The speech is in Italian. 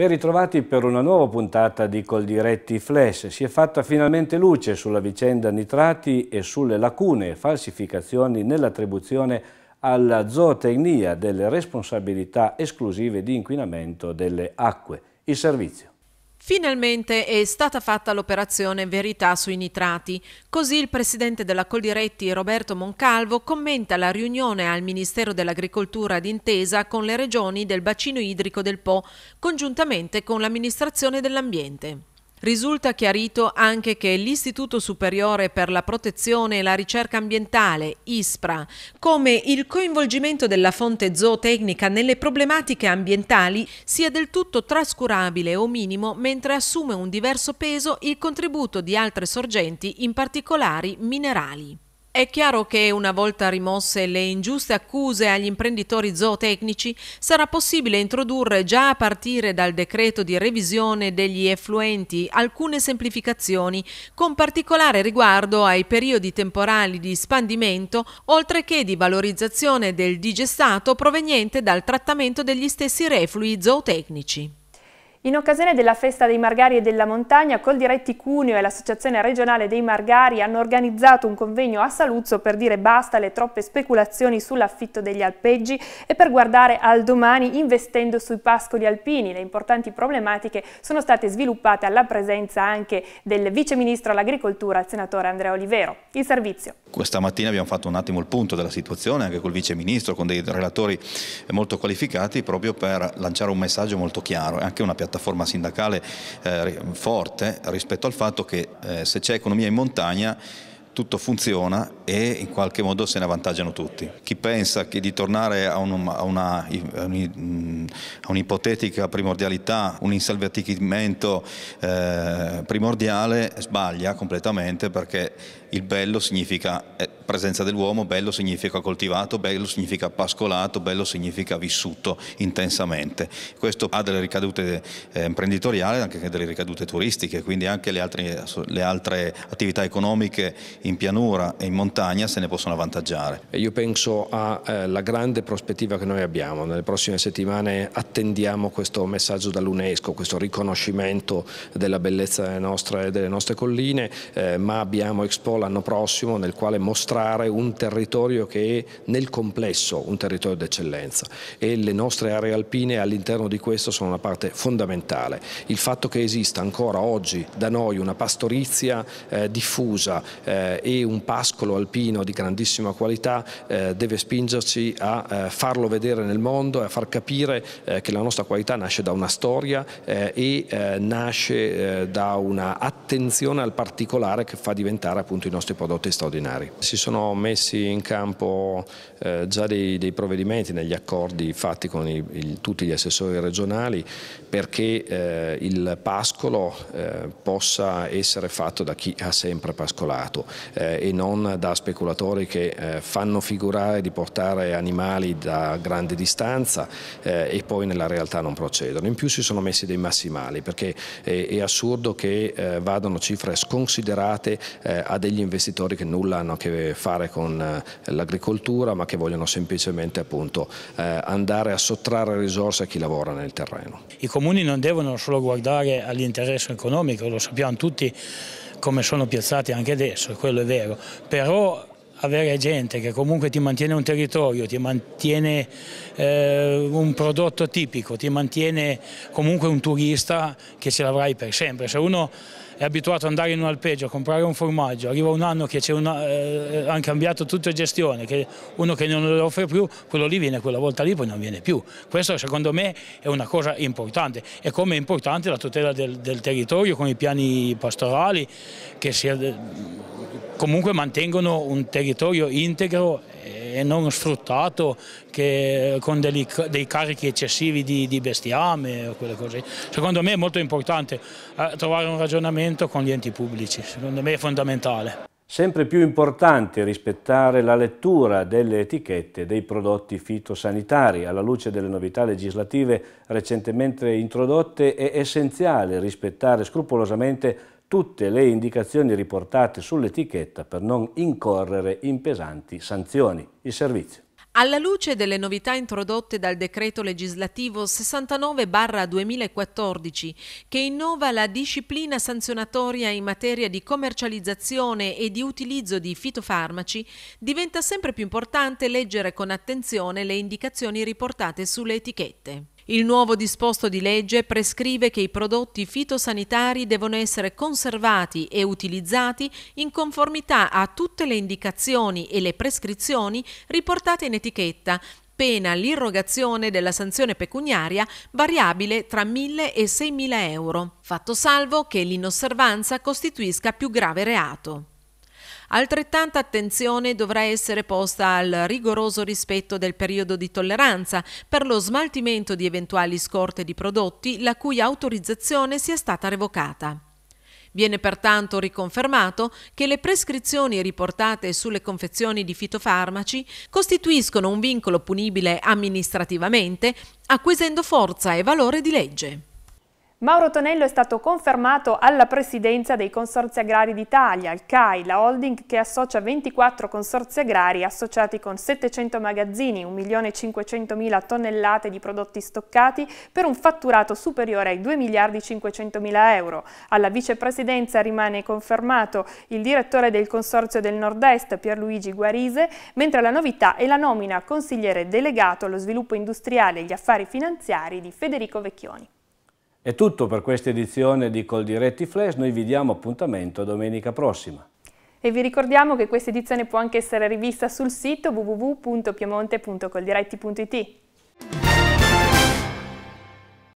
Ben ritrovati per una nuova puntata di Coldiretti Flash. Si è fatta finalmente luce sulla vicenda nitrati e sulle lacune e falsificazioni nell'attribuzione alla zootecnia delle responsabilità esclusive di inquinamento delle acque. Il servizio. Finalmente è stata fatta l'operazione Verità sui nitrati. Così il presidente della Coldiretti Roberto Moncalvo commenta la riunione al Ministero dell'Agricoltura d'intesa con le regioni del bacino idrico del Po, congiuntamente con l'amministrazione dell'ambiente. Risulta chiarito anche che l'Istituto Superiore per la Protezione e la Ricerca Ambientale, ISPRA, come il coinvolgimento della fonte zootecnica nelle problematiche ambientali sia del tutto trascurabile o minimo mentre assume un diverso peso il contributo di altre sorgenti, in particolari minerali. È chiaro che una volta rimosse le ingiuste accuse agli imprenditori zootecnici sarà possibile introdurre già a partire dal decreto di revisione degli effluenti alcune semplificazioni con particolare riguardo ai periodi temporali di spandimento oltre che di valorizzazione del digestato proveniente dal trattamento degli stessi reflui zootecnici. In occasione della festa dei Margari e della Montagna, Coldiretti Cuneo e l'Associazione regionale dei Margari hanno organizzato un convegno a Saluzzo per dire basta alle troppe speculazioni sull'affitto degli alpeggi e per guardare al domani investendo sui pascoli alpini. Le importanti problematiche sono state sviluppate alla presenza anche del Vice Ministro all'Agricoltura, il Senatore Andrea Olivero. Il servizio. Questa mattina abbiamo fatto un attimo il punto della situazione anche col Vice Ministro, con dei relatori molto qualificati proprio per lanciare un messaggio molto chiaro e anche una piattaforma piattaforma sindacale eh, forte rispetto al fatto che eh, se c'è economia in montagna tutto funziona e in qualche modo se ne avvantaggiano tutti. Chi pensa di tornare a, un, a, una, a mm, un'ipotetica primordialità, un insalvatichimento eh, primordiale, sbaglia completamente perché il bello significa eh, presenza dell'uomo, bello significa coltivato, bello significa pascolato, bello significa vissuto intensamente. Questo ha delle ricadute eh, imprenditoriali, anche delle ricadute turistiche, quindi anche le altre, le altre attività economiche in pianura e in montagna se ne possono avvantaggiare. Io penso alla eh, grande prospettiva che noi abbiamo, nelle prossime settimane attendiamo questo messaggio dall'UNESCO, questo riconoscimento della bellezza delle nostre, delle nostre colline, eh, ma abbiamo Expo l'anno prossimo nel quale mostrare un territorio che è nel complesso un territorio d'eccellenza e le nostre aree alpine all'interno di questo sono una parte fondamentale. Il fatto che esista ancora oggi da noi una pastorizia eh, diffusa, eh, eh, e un pascolo alpino di grandissima qualità eh, deve spingerci a eh, farlo vedere nel mondo e a far capire eh, che la nostra qualità nasce da una storia eh, e nasce da una attenzione al particolare che fa diventare appunto i nostri prodotti straordinari. Si sono messi in campo già dei, dei, provvedimenti negli accordi fatti con i, il, tutti gli assessori regionali perché il pascolo possa essere fatto da chi ha sempre pascolato. Eh, e non da speculatori che eh, fanno figurare di portare animali da grande distanza eh, e poi nella realtà non procedono. In più si sono messi dei massimali perché è, assurdo che vadano cifre sconsiderate a degli investitori che nulla hanno a che fare con l'agricoltura ma che vogliono semplicemente appunto, andare a sottrarre risorse a chi lavora nel terreno. I comuni non devono solo guardare all'interesse economico, lo sappiamo tutti, come sono piazzati anche adesso, quello è vero, però avere gente che comunque ti mantiene un territorio, ti mantiene eh, un prodotto tipico, ti mantiene comunque un turista che ce l'avrai per sempre. Se uno è abituato ad andare in un alpeggio a comprare un formaggio, arriva un anno che eh, hanno cambiato tutta gestione, che uno che non lo offre più, quello lì viene quella volta lì, poi non viene più. Questo secondo me è una cosa importante e come è importante la tutela del, del territorio con i piani pastorali che si, eh, comunque mantengono un territorio integro. E, eh, e non sfruttato che, con degli, dei carichi eccessivi di, di bestiame o quelle cose. Secondo me è molto importante eh, trovare un ragionamento con gli enti pubblici, secondo me è fondamentale. Sempre più importante rispettare la lettura delle etichette dei prodotti fitosanitari. Alla luce delle novità legislative recentemente introdotte è essenziale rispettare scrupolosamente tutte le indicazioni riportate sull'etichetta per non incorrere in pesanti sanzioni. Il servizio. Alla luce delle novità introdotte dal decreto legislativo 69-2014 che innova la disciplina sanzionatoria in materia di commercializzazione e di utilizzo di fitofarmaci, diventa sempre più importante leggere con attenzione le indicazioni riportate sulle etichette. Il nuovo disposto di legge prescrive che i prodotti fitosanitari devono essere conservati e utilizzati in conformità a tutte le indicazioni e le prescrizioni riportate in etichetta, pena l'irrogazione della sanzione pecuniaria variabile tra 1.000 e 6.000 euro, fatto salvo che l'inosservanza costituisca più grave reato. Altrettanta attenzione dovrà essere posta al rigoroso rispetto del periodo di tolleranza per lo smaltimento di eventuali scorte di prodotti la cui autorizzazione sia stata revocata. Viene pertanto riconfermato che le prescrizioni riportate sulle confezioni di fitofarmaci costituiscono un vincolo punibile amministrativamente, acquisendo forza e valore di legge. Mauro Tonello è stato confermato alla presidenza dei Consorzi Agrari d'Italia, il CAI, la holding che associa 24 consorzi agrari associati con 700 magazzini, 1.500.000 tonnellate di prodotti stoccati per un fatturato superiore ai 2 miliardi 2.500.000 euro. Alla vicepresidenza rimane confermato il direttore del Consorzio del Nord-Est Pierluigi Guarise, mentre la novità è la nomina a consigliere delegato allo sviluppo industriale e gli affari finanziari di Federico Vecchioni. È tutto per questa edizione di Coldiretti Flash, noi vi diamo appuntamento domenica prossima. E vi ricordiamo che questa edizione può anche essere rivista sul sito www.piemonte.coldiretti.it.